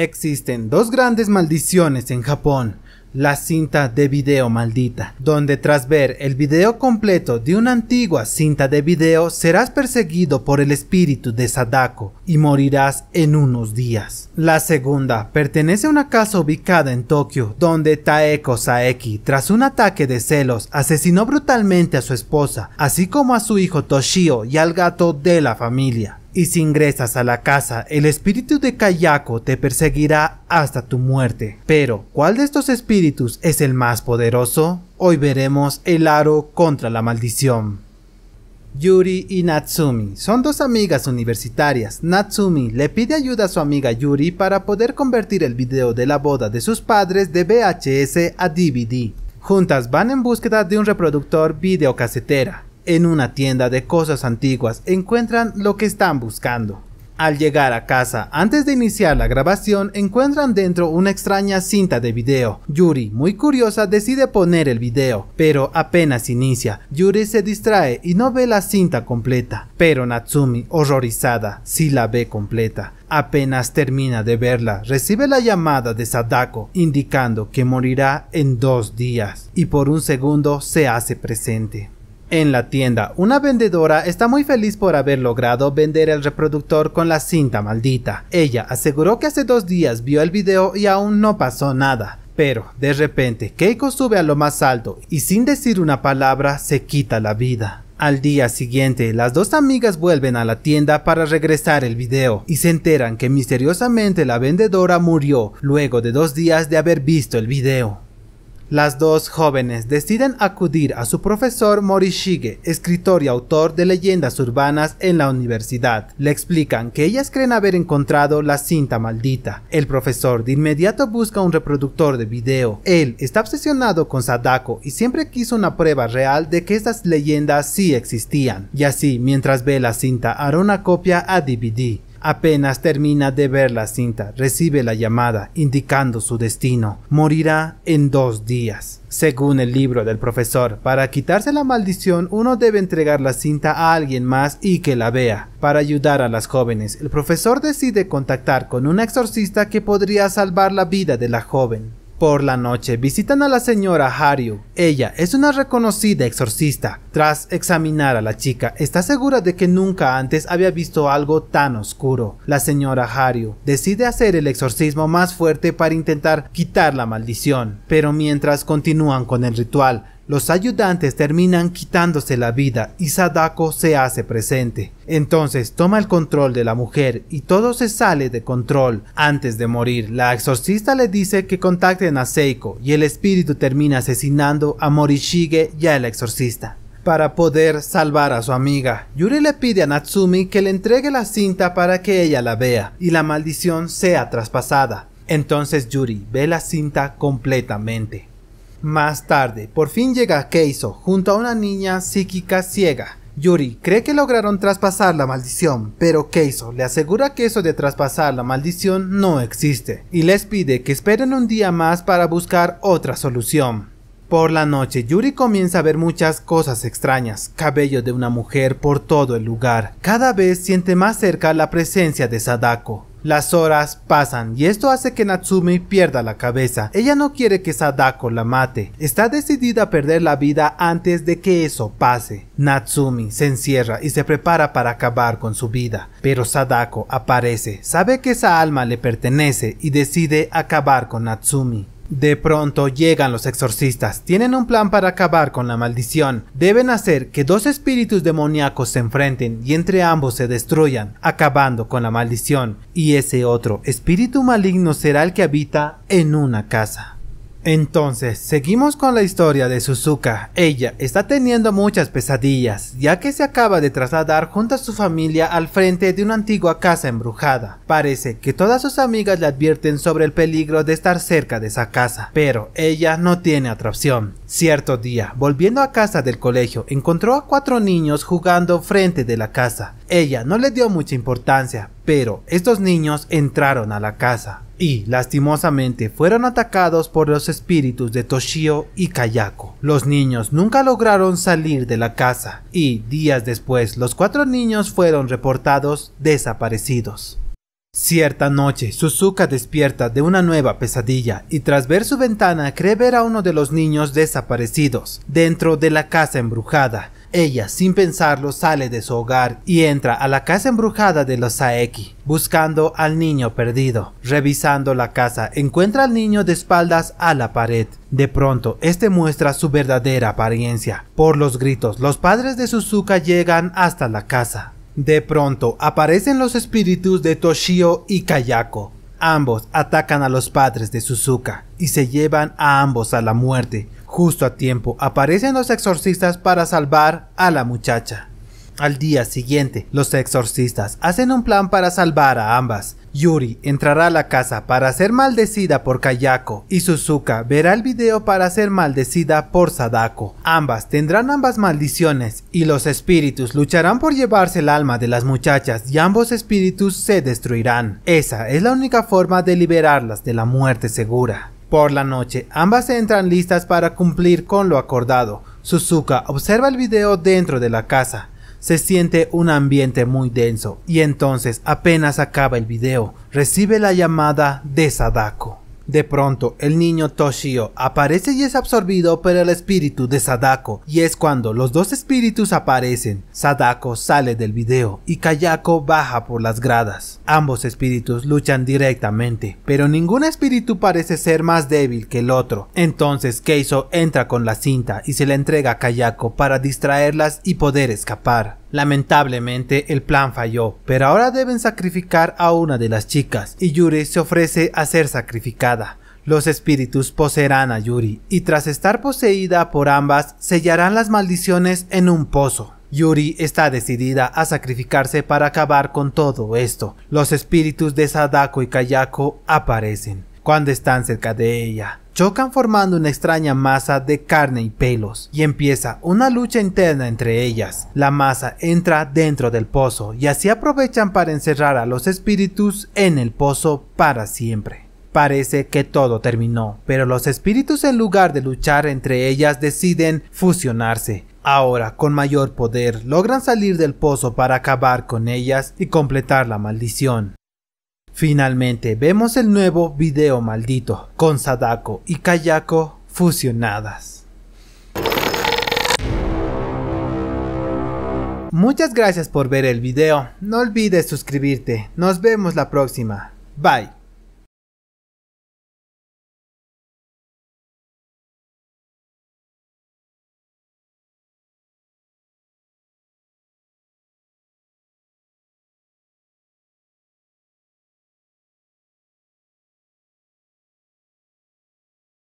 Existen dos grandes maldiciones en Japón. La cinta de video maldita, donde tras ver el video completo de una antigua cinta de video serás perseguido por el espíritu de Sadako y morirás en unos días. La segunda pertenece a una casa ubicada en Tokio, donde Taeko Saeki, tras un ataque de celos, asesinó brutalmente a su esposa, así como a su hijo Toshio y al gato de la familia y si ingresas a la casa, el espíritu de Kayako te perseguirá hasta tu muerte. Pero, ¿cuál de estos espíritus es el más poderoso? Hoy veremos el aro contra la maldición. Yuri y Natsumi son dos amigas universitarias. Natsumi le pide ayuda a su amiga Yuri para poder convertir el video de la boda de sus padres de VHS a DVD. Juntas van en búsqueda de un reproductor videocasetera. En una tienda de cosas antiguas encuentran lo que están buscando. Al llegar a casa, antes de iniciar la grabación, encuentran dentro una extraña cinta de video. Yuri, muy curiosa, decide poner el video, pero apenas inicia, Yuri se distrae y no ve la cinta completa. Pero Natsumi, horrorizada, sí la ve completa. Apenas termina de verla, recibe la llamada de Sadako, indicando que morirá en dos días, y por un segundo se hace presente. En la tienda, una vendedora está muy feliz por haber logrado vender el reproductor con la cinta maldita. Ella aseguró que hace dos días vio el video y aún no pasó nada. Pero, de repente, Keiko sube a lo más alto y sin decir una palabra se quita la vida. Al día siguiente, las dos amigas vuelven a la tienda para regresar el video y se enteran que misteriosamente la vendedora murió luego de dos días de haber visto el video. Las dos jóvenes deciden acudir a su profesor Morishige, escritor y autor de leyendas urbanas en la universidad. Le explican que ellas creen haber encontrado la cinta maldita. El profesor de inmediato busca un reproductor de video. Él está obsesionado con Sadako y siempre quiso una prueba real de que estas leyendas sí existían. Y así, mientras ve la cinta, hará una copia a DVD. Apenas termina de ver la cinta, recibe la llamada indicando su destino. Morirá en dos días. Según el libro del profesor, para quitarse la maldición uno debe entregar la cinta a alguien más y que la vea. Para ayudar a las jóvenes, el profesor decide contactar con un exorcista que podría salvar la vida de la joven. Por la noche visitan a la señora Hario. Ella es una reconocida exorcista. Tras examinar a la chica, está segura de que nunca antes había visto algo tan oscuro. La señora Hario decide hacer el exorcismo más fuerte para intentar quitar la maldición. Pero mientras continúan con el ritual, los ayudantes terminan quitándose la vida y Sadako se hace presente. Entonces toma el control de la mujer y todo se sale de control. Antes de morir, la exorcista le dice que contacten a Seiko y el espíritu termina asesinando a Morishige y la exorcista. Para poder salvar a su amiga, Yuri le pide a Natsumi que le entregue la cinta para que ella la vea y la maldición sea traspasada. Entonces Yuri ve la cinta completamente. Más tarde, por fin llega Keiso junto a una niña psíquica ciega. Yuri cree que lograron traspasar la maldición, pero Keiso le asegura que eso de traspasar la maldición no existe, y les pide que esperen un día más para buscar otra solución. Por la noche, Yuri comienza a ver muchas cosas extrañas, cabello de una mujer por todo el lugar. Cada vez siente más cerca la presencia de Sadako. Las horas pasan y esto hace que Natsumi pierda la cabeza. Ella no quiere que Sadako la mate. Está decidida a perder la vida antes de que eso pase. Natsumi se encierra y se prepara para acabar con su vida. Pero Sadako aparece, sabe que esa alma le pertenece y decide acabar con Natsumi. De pronto llegan los exorcistas, tienen un plan para acabar con la maldición. Deben hacer que dos espíritus demoníacos se enfrenten y entre ambos se destruyan, acabando con la maldición. Y ese otro espíritu maligno será el que habita en una casa. Entonces, seguimos con la historia de Suzuka. Ella está teniendo muchas pesadillas, ya que se acaba de trasladar junto a su familia al frente de una antigua casa embrujada. Parece que todas sus amigas le advierten sobre el peligro de estar cerca de esa casa, pero ella no tiene otra opción. Cierto día, volviendo a casa del colegio, encontró a cuatro niños jugando frente de la casa. Ella no le dio mucha importancia, pero estos niños entraron a la casa y, lastimosamente, fueron atacados por los espíritus de Toshio y Kayako. Los niños nunca lograron salir de la casa y, días después, los cuatro niños fueron reportados desaparecidos. Cierta noche, Suzuka despierta de una nueva pesadilla y tras ver su ventana cree ver a uno de los niños desaparecidos dentro de la casa embrujada. Ella, sin pensarlo, sale de su hogar y entra a la casa embrujada de los Saeki, buscando al niño perdido. Revisando la casa, encuentra al niño de espaldas a la pared. De pronto, este muestra su verdadera apariencia. Por los gritos, los padres de Suzuka llegan hasta la casa. De pronto, aparecen los espíritus de Toshio y Kayako. Ambos atacan a los padres de Suzuka y se llevan a ambos a la muerte. Justo a tiempo aparecen los exorcistas para salvar a la muchacha. Al día siguiente, los exorcistas hacen un plan para salvar a ambas, Yuri entrará a la casa para ser maldecida por Kayako y Suzuka verá el video para ser maldecida por Sadako. Ambas tendrán ambas maldiciones y los espíritus lucharán por llevarse el alma de las muchachas y ambos espíritus se destruirán. Esa es la única forma de liberarlas de la muerte segura. Por la noche, ambas entran listas para cumplir con lo acordado. Suzuka observa el video dentro de la casa se siente un ambiente muy denso y entonces apenas acaba el video, recibe la llamada de Sadako. De pronto, el niño Toshio aparece y es absorbido por el espíritu de Sadako, y es cuando los dos espíritus aparecen. Sadako sale del video y Kayako baja por las gradas. Ambos espíritus luchan directamente, pero ningún espíritu parece ser más débil que el otro. Entonces Keiso entra con la cinta y se la entrega a Kayako para distraerlas y poder escapar. Lamentablemente el plan falló, pero ahora deben sacrificar a una de las chicas y Yuri se ofrece a ser sacrificada. Los espíritus poseerán a Yuri y tras estar poseída por ambas sellarán las maldiciones en un pozo. Yuri está decidida a sacrificarse para acabar con todo esto. Los espíritus de Sadako y Kayako aparecen cuando están cerca de ella. Chocan formando una extraña masa de carne y pelos y empieza una lucha interna entre ellas. La masa entra dentro del pozo y así aprovechan para encerrar a los espíritus en el pozo para siempre. Parece que todo terminó, pero los espíritus en lugar de luchar entre ellas deciden fusionarse. Ahora, con mayor poder, logran salir del pozo para acabar con ellas y completar la maldición. Finalmente vemos el nuevo video maldito, con Sadako y Kayako fusionadas. Muchas gracias por ver el video, no olvides suscribirte, nos vemos la próxima, bye.